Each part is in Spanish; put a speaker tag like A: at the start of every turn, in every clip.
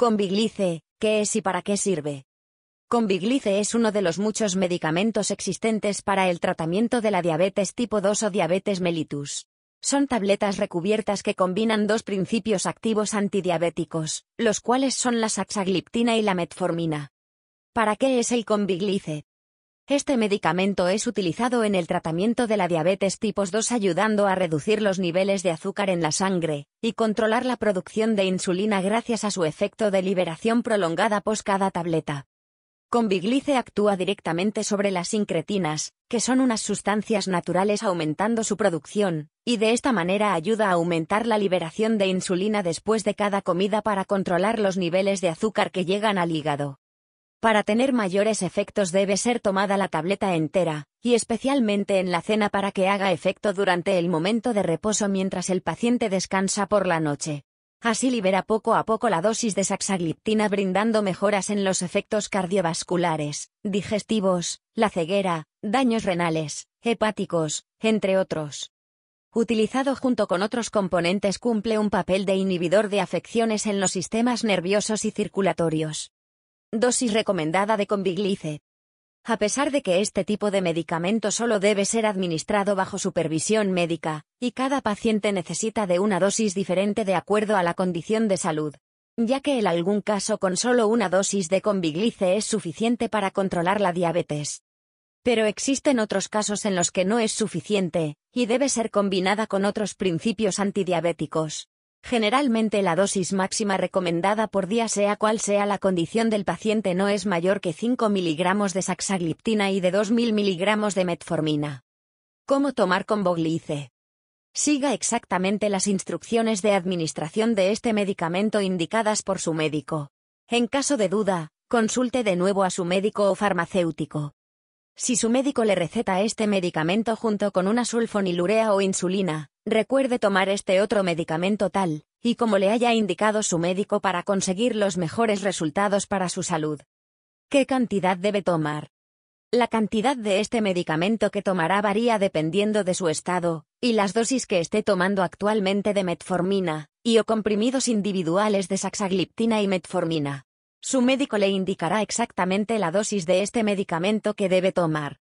A: Conviglice, ¿qué es y para qué sirve? Conviglice es uno de los muchos medicamentos existentes para el tratamiento de la diabetes tipo 2 o diabetes mellitus. Son tabletas recubiertas que combinan dos principios activos antidiabéticos, los cuales son la saxagliptina y la metformina. ¿Para qué es el conviglice? Este medicamento es utilizado en el tratamiento de la diabetes tipo 2 ayudando a reducir los niveles de azúcar en la sangre y controlar la producción de insulina gracias a su efecto de liberación prolongada pos cada tableta. Conviglice actúa directamente sobre las incretinas, que son unas sustancias naturales aumentando su producción, y de esta manera ayuda a aumentar la liberación de insulina después de cada comida para controlar los niveles de azúcar que llegan al hígado. Para tener mayores efectos debe ser tomada la tableta entera, y especialmente en la cena para que haga efecto durante el momento de reposo mientras el paciente descansa por la noche. Así libera poco a poco la dosis de saxagliptina brindando mejoras en los efectos cardiovasculares, digestivos, la ceguera, daños renales, hepáticos, entre otros. Utilizado junto con otros componentes cumple un papel de inhibidor de afecciones en los sistemas nerviosos y circulatorios. Dosis recomendada de Conviglice. A pesar de que este tipo de medicamento solo debe ser administrado bajo supervisión médica, y cada paciente necesita de una dosis diferente de acuerdo a la condición de salud, ya que en algún caso con solo una dosis de Conviglice es suficiente para controlar la diabetes. Pero existen otros casos en los que no es suficiente, y debe ser combinada con otros principios antidiabéticos. Generalmente la dosis máxima recomendada por día sea cual sea la condición del paciente no es mayor que 5 miligramos de saxagliptina y de 2.000 miligramos de metformina. ¿Cómo tomar convoglice? Siga exactamente las instrucciones de administración de este medicamento indicadas por su médico. En caso de duda, consulte de nuevo a su médico o farmacéutico. Si su médico le receta este medicamento junto con una sulfonilurea o insulina, Recuerde tomar este otro medicamento tal, y como le haya indicado su médico para conseguir los mejores resultados para su salud. ¿Qué cantidad debe tomar? La cantidad de este medicamento que tomará varía dependiendo de su estado, y las dosis que esté tomando actualmente de metformina, y o comprimidos individuales de saxagliptina y metformina. Su médico le indicará exactamente la dosis de este medicamento que debe tomar.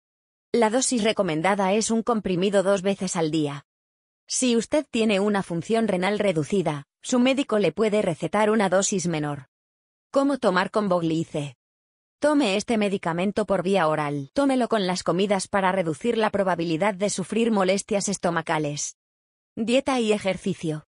A: La dosis recomendada es un comprimido dos veces al día, si usted tiene una función renal reducida, su médico le puede recetar una dosis menor. ¿Cómo tomar con Boglice. Tome este medicamento por vía oral. Tómelo con las comidas para reducir la probabilidad de sufrir molestias estomacales. Dieta y ejercicio.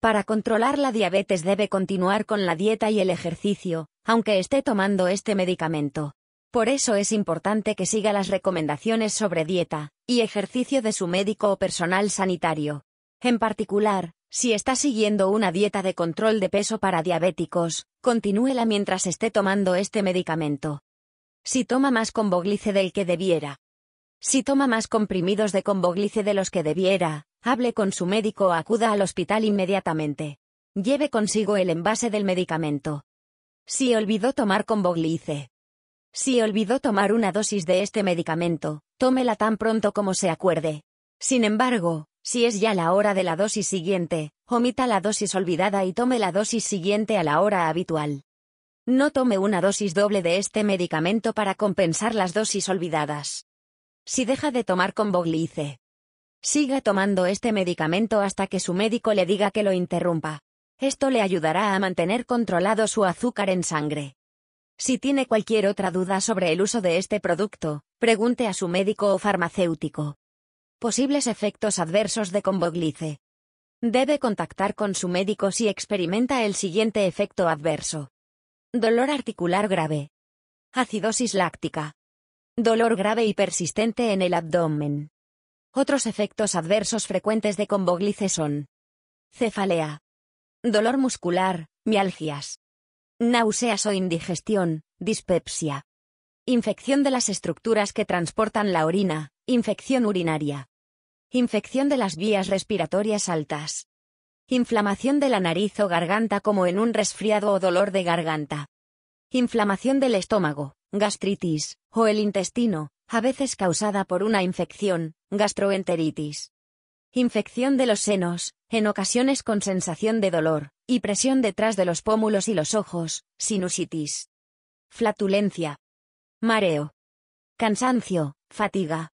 A: Para controlar la diabetes debe continuar con la dieta y el ejercicio, aunque esté tomando este medicamento. Por eso es importante que siga las recomendaciones sobre dieta y ejercicio de su médico o personal sanitario. En particular, si está siguiendo una dieta de control de peso para diabéticos, continúela mientras esté tomando este medicamento. Si toma más comboglice del que debiera. Si toma más comprimidos de comboglice de los que debiera, hable con su médico o acuda al hospital inmediatamente. Lleve consigo el envase del medicamento. Si olvidó tomar comboglice. Si olvidó tomar una dosis de este medicamento, tómela tan pronto como se acuerde. Sin embargo, si es ya la hora de la dosis siguiente, omita la dosis olvidada y tome la dosis siguiente a la hora habitual. No tome una dosis doble de este medicamento para compensar las dosis olvidadas. Si deja de tomar con Boglice, Siga tomando este medicamento hasta que su médico le diga que lo interrumpa. Esto le ayudará a mantener controlado su azúcar en sangre. Si tiene cualquier otra duda sobre el uso de este producto, pregunte a su médico o farmacéutico. Posibles efectos adversos de Comboglice. Debe contactar con su médico si experimenta el siguiente efecto adverso. Dolor articular grave. Acidosis láctica. Dolor grave y persistente en el abdomen. Otros efectos adversos frecuentes de Comboglice son cefalea, dolor muscular, mialgias, náuseas o indigestión, dispepsia. Infección de las estructuras que transportan la orina, infección urinaria. Infección de las vías respiratorias altas. Inflamación de la nariz o garganta como en un resfriado o dolor de garganta. Inflamación del estómago, gastritis, o el intestino, a veces causada por una infección, gastroenteritis. Infección de los senos, en ocasiones con sensación de dolor, y presión detrás de los pómulos y los ojos, sinusitis. Flatulencia. Mareo. Cansancio, fatiga,